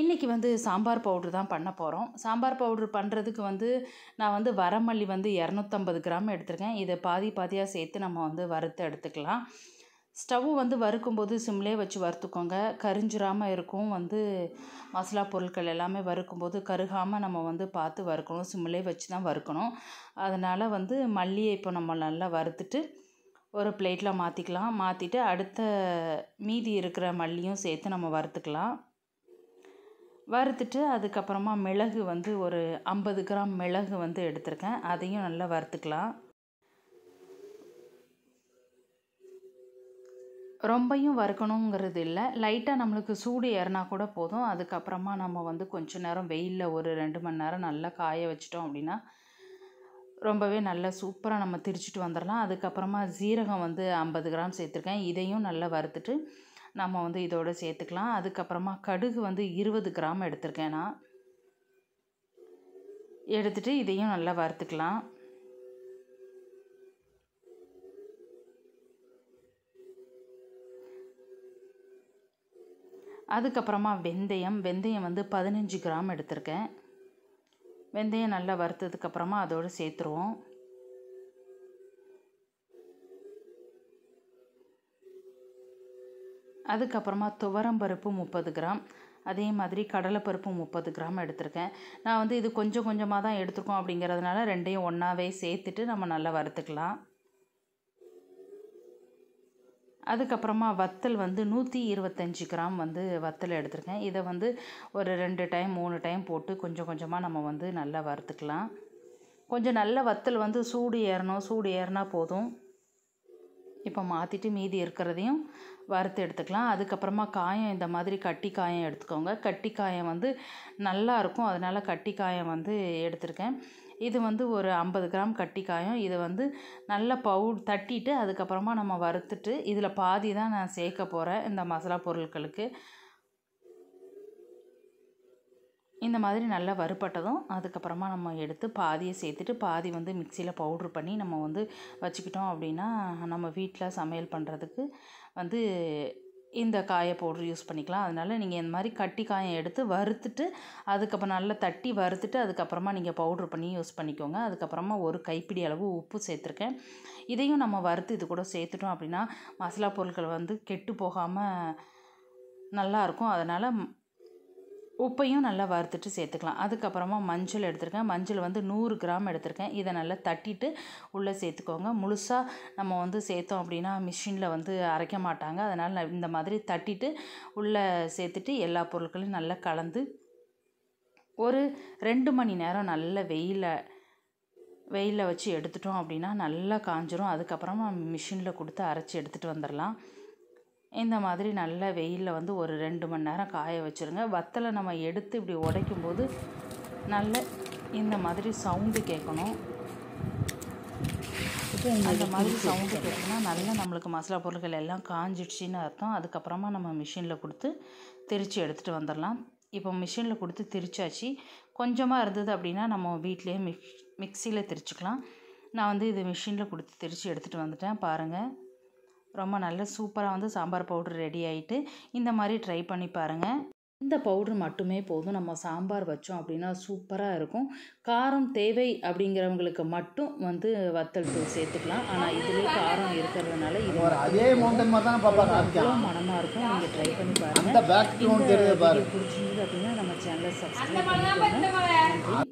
இன்றைக்கி வந்து சாம்பார் பவுட்ரு தான் பண்ண போகிறோம் சாம்பார் பவுட்ரு பண்ணுறதுக்கு வந்து நான் வந்து வரமல்லி வந்து இரநூத்தம்பது கிராம் எடுத்திருக்கேன் இதை பாதி பாதியாக சேர்த்து நம்ம வந்து வறுத்து எடுத்துக்கலாம் ஸ்டவ் வந்து வறுக்கும்போது சிம்லேயே வச்சு வறுத்துக்கோங்க கரிஞ்சிராமல் இருக்கும் வந்து மசாலா பொருட்கள் எல்லாமே வறுக்கும்போது கருகாமல் நம்ம வந்து பார்த்து வறுக்கணும் சிம்லே வச்சு தான் வறுக்கணும் அதனால் வந்து மல்லியை இப்போ நம்ம நல்லா வறுத்துட்டு ஒரு பிளேட்டில் மாற்றிக்கலாம் மாற்றிட்டு அடுத்த மீதி இருக்கிற மல்லியும் சேர்த்து நம்ம வறுத்துக்கலாம் வறுத்துட்டு அதுக்கப்புறமா மிளகு வந்து ஒரு ஐம்பது கிராம் மிளகு வந்து எடுத்திருக்கேன் அதையும் நல்லா வறுத்துக்கலாம் ரொம்பையும் வறுக்கணுங்கிறது இல்லை லைட்டாக நம்மளுக்கு சூடு ஏறினா கூட போதும் அதுக்கப்புறமா நம்ம வந்து கொஞ்ச நேரம் வெயிலில் ஒரு ரெண்டு மணி நேரம் நல்லா காய வச்சிட்டோம் அப்படின்னா ரொம்பவே நல்லா சூப்பராக நம்ம திரிச்சிட்டு வந்துடலாம் அதுக்கப்புறமா சீரகம் வந்து ஐம்பது கிராம் சேர்த்துருக்கேன் இதையும் நல்லா வறுத்துட்டு நம்ம வந்து இதோடு சேர்த்துக்கலாம் அதுக்கப்புறமா கடுகு வந்து இருபது கிராம் எடுத்திருக்கேன் நான் எடுத்துகிட்டு இதையும் நல்லா வறுத்துக்கலாம் அதுக்கப்புறமா வெந்தயம் வெந்தயம் வந்து பதினஞ்சு கிராம் எடுத்திருக்கேன் வெந்தயம் நல்லா வறுத்ததுக்கப்புறமா அதோடு சேர்த்துருவோம் அதுக்கப்புறமா துவரம்பருப்பு முப்பது கிராம் அதே மாதிரி கடலைப்பருப்பு முப்பது கிராம் எடுத்திருக்கேன் நான் வந்து இது கொஞ்சம் கொஞ்சமாக தான் எடுத்துருக்கோம் அப்படிங்கிறதுனால ரெண்டையும் ஒன்றாவே சேர்த்துட்டு நம்ம நல்லா வறுத்துக்கலாம் அதுக்கப்புறமா வத்தல் வந்து நூற்றி இருபத்தஞ்சி கிராம் வந்து வத்தல் எடுத்திருக்கேன் இதை வந்து ஒரு ரெண்டு டைம் மூணு டைம் போட்டு கொஞ்சம் கொஞ்சமாக நம்ம வந்து நல்லா வறுத்துக்கலாம் கொஞ்சம் நல்ல வத்தல் வந்து சூடு ஏறணும் சூடு ஏறினா போதும் இப்போ மாற்றிட்டு மீதி இருக்கிறதையும் வறுத்து எடுத்துக்கலாம் அதுக்கப்புறமா காயம் இந்த மாதிரி கட்டி காயம் எடுத்துக்கோங்க கட்டி காயம் வந்து நல்லாயிருக்கும் அதனால் கட்டி காயம் வந்து எடுத்திருக்கேன் இது வந்து ஒரு ஐம்பது கிராம் கட்டி காயம் இதை வந்து நல்லா பவு தட்டிட்டு அதுக்கப்புறமா நம்ம வறுத்துட்டு இதில் பாதி தான் நான் சேர்க்க போகிறேன் இந்த மசாலா பொருட்களுக்கு இந்த மாதிரி நல்லா வறுப்பட்டதும் அதுக்கப்புறமா நம்ம எடுத்து பாதியை சேர்த்துட்டு பாதி வந்து மிக்சியில் பவுட்ரு பண்ணி நம்ம வந்து வச்சுக்கிட்டோம் அப்படின்னா நம்ம வீட்டில் சமையல் பண்ணுறதுக்கு வந்து இந்த காயை பவுட்ரு யூஸ் பண்ணிக்கலாம் அதனால் நீங்கள் இந்த மாதிரி கட்டி காயம் எடுத்து வறுத்துட்டு அதுக்கப்புறம் நல்லா தட்டி வறுத்துட்டு அதுக்கப்புறமா நீங்கள் பவுட்ரு பண்ணி யூஸ் பண்ணிக்கோங்க அதுக்கப்புறமா ஒரு கைப்பிடி அளவு உப்பு சேர்த்துருக்கேன் இதையும் நம்ம வறுத்து இது கூட சேர்த்துட்டோம் அப்படின்னா மசாலா பொருட்கள் வந்து கெட்டு போகாமல் நல்லாயிருக்கும் அதனால் உப்பையும் நல்லா வறுத்துட்டு சேர்த்துக்கலாம் அதுக்கப்புறமா மஞ்சள் எடுத்திருக்கேன் மஞ்சள் வந்து நூறு கிராம் எடுத்திருக்கேன் இதை நல்லா தட்டிட்டு உள்ளே சேர்த்துக்கோங்க முழுசாக நம்ம வந்து சேர்த்தோம் அப்படின்னா மிஷினில் வந்து அரைக்க மாட்டாங்க அதனால் இந்த மாதிரி தட்டிட்டு உள்ளே சேர்த்துட்டு எல்லா பொருட்களையும் நல்லா கலந்து ஒரு ரெண்டு மணி நேரம் நல்ல வெயிலில் வெயிலில் வச்சு எடுத்துட்டோம் அப்படின்னா நல்லா காஞ்சிரும் அதுக்கப்புறமா மிஷினில் கொடுத்து அரைச்சி எடுத்துகிட்டு வந்துடலாம் இந்த மாதிரி நல்ல வெயிலில் வந்து ஒரு ரெண்டு மணி நேரம் காய வச்சுருங்க வத்தலை நம்ம எடுத்து இப்படி உடைக்கும் போது நல்ல இந்த மாதிரி சவுண்டு கேட்கணும் அந்த மாதிரி சவுண்டு கேட்டிங்கன்னா நல்லா நம்மளுக்கு மசாலா பொருட்கள் எல்லாம் காஞ்சிடுச்சின்னு அர்த்தம் அதுக்கப்புறமா நம்ம மிஷினில் கொடுத்து திரித்து எடுத்துகிட்டு வந்துடலாம் இப்போ மிஷினில் கொடுத்து திரிச்சாச்சு கொஞ்சமாக இருந்தது அப்படின்னா நம்ம வீட்லேயே மிக் மிக்சியில் திரிச்சுக்கலாம் நான் வந்து இது மிஷினில் கொடுத்து திரித்து எடுத்துகிட்டு வந்துட்டேன் பாருங்கள் ரொம்ப நல்ல சூப்பராக வந்து சாம்பார் பவுட்ரு ரெடி ஆகிட்டு இந்த மாதிரி ட்ரை பண்ணி பாருங்கள் இந்த பவுட்ரு மட்டுமே போதும் நம்ம சாம்பார் வச்சோம் அப்படின்னா சூப்பராக இருக்கும் காரம் தேவை அப்படிங்கிறவங்களுக்கு மட்டும் வந்து வத்தல் தூள் சேர்த்துக்கலாம் ஆனால் இதுலேயே காரம் இருக்கிறதுனால இது அதே மவுண்டன் மனமாக இருக்கும் நீங்கள் ட்ரை பண்ணி பாருங்கள் பிடிச்சிருந்து அப்படின்னா நம்ம சேனலை சப்ஸ்கிரைப் பண்ணி